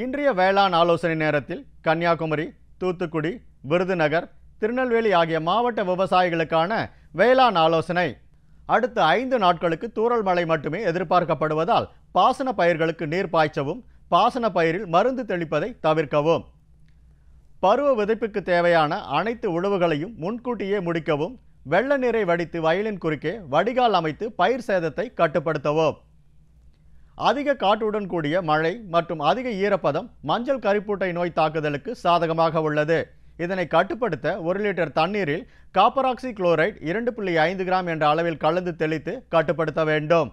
இன்றைய வேளாண் ஆலோசனை நேரத்தில் கன்னியாகுமரி தூத்துக்குடி விருதுநகர் திருநெல்வேலி ஆகிய மாவட்ட விவசாயிகளுக்கான வேளாண் ஆலோசனை அடுத்த ஐந்து நாட்களுக்கு தூரல் மழை மட்டுமே எதிர்பார்க்கப்படுவதால் பாசன பயிர்களுக்கு நீர் பாய்ச்சவும் பாசன பயிரில் மருந்து தெளிப்பதை தவிர்க்கவும் பருவ விதைப்புக்கு தேவையான அனைத்து உழவுகளையும் முன்கூட்டியே முடிக்கவும் வெள்ள நீரை வடித்து வயலின் குறுக்கே வடிகால் அமைத்து பயிர் சேதத்தை கட்டுப்படுத்தவும் அதிக காற்றுடன் கூடிய மழை மற்றும் அதிக ஈரப்பதம் மஞ்சள் கறிப்பூட்டை நோய் தாக்குதலுக்கு சாதகமாக உள்ளது இதனை கட்டுப்படுத்த ஒரு லிட்டர் தண்ணீரில் காப்பராக்சி குளோரைடு இரண்டு புள்ளி ஐந்து கிராம் என்ற அளவில் கலந்து தெளித்து கட்டுப்படுத்த வேண்டும்